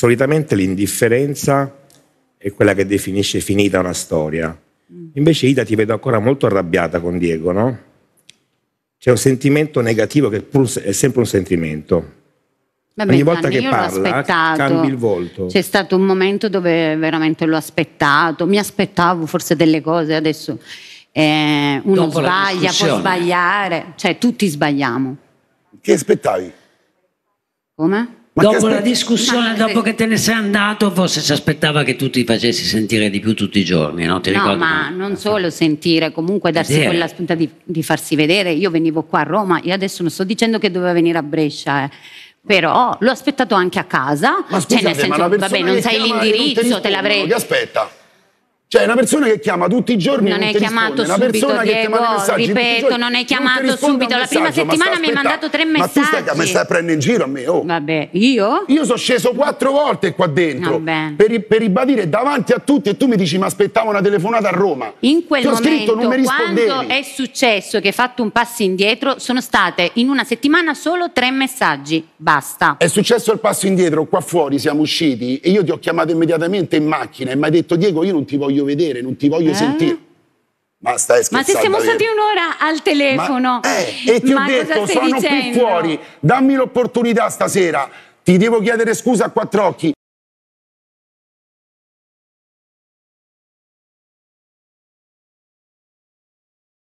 solitamente l'indifferenza è quella che definisce finita una storia. Mm. Invece Ida ti vedo ancora molto arrabbiata con Diego, no? C'è un sentimento negativo che è sempre un sentimento. Vabbè, Ogni volta che parla cambi il volto. C'è stato un momento dove veramente l'ho aspettato, mi aspettavo forse delle cose, adesso eh, uno Dopo sbaglia, può sbagliare, cioè tutti sbagliamo. Che aspettavi? Come? Ma dopo la discussione, dopo che te ne sei andato, forse si aspettava che tu ti facessi sentire di più tutti i giorni, no? Ti no, ma come? non eh. solo sentire, comunque darsi vedere. quella spunta di, di, farsi vedere. Io venivo qua a Roma io adesso non sto dicendo che doveva venire a Brescia, eh. Però l'ho aspettato anche a casa, ma scusate, cioè nel senso, vabbè, non sai l'indirizzo, te l'avrei. Ti aspetta. Cioè, una persona che chiama tutti i giorni. Non è chiamato risponde. subito. persona Diego, che messaggi, ripeto, non è chiamato non subito. La prima settimana mi hai mandato tre messaggi. Ma tu stai, stai a prendere in giro a me, oh. Vabbè, io? Io sono sceso quattro volte qua dentro Vabbè. per, per ribadire davanti a tutti e tu mi dici ma aspettavo una telefonata a Roma. In quel Ti ho momento, scritto, non mi rispondevi. quando è successo che hai fatto un passo indietro, sono state in una settimana solo tre messaggi. Basta. È successo il passo indietro, qua fuori siamo usciti e io ti ho chiamato immediatamente in macchina e mi hai detto Diego, io non ti voglio voglio vedere, non ti voglio eh? sentire. Ma stai scherzando? Ma se siamo stati un'ora al telefono. Ma, eh, e ti Ma ho detto, sono dicendo? qui fuori, dammi l'opportunità stasera. Ti devo chiedere scusa a quattro occhi.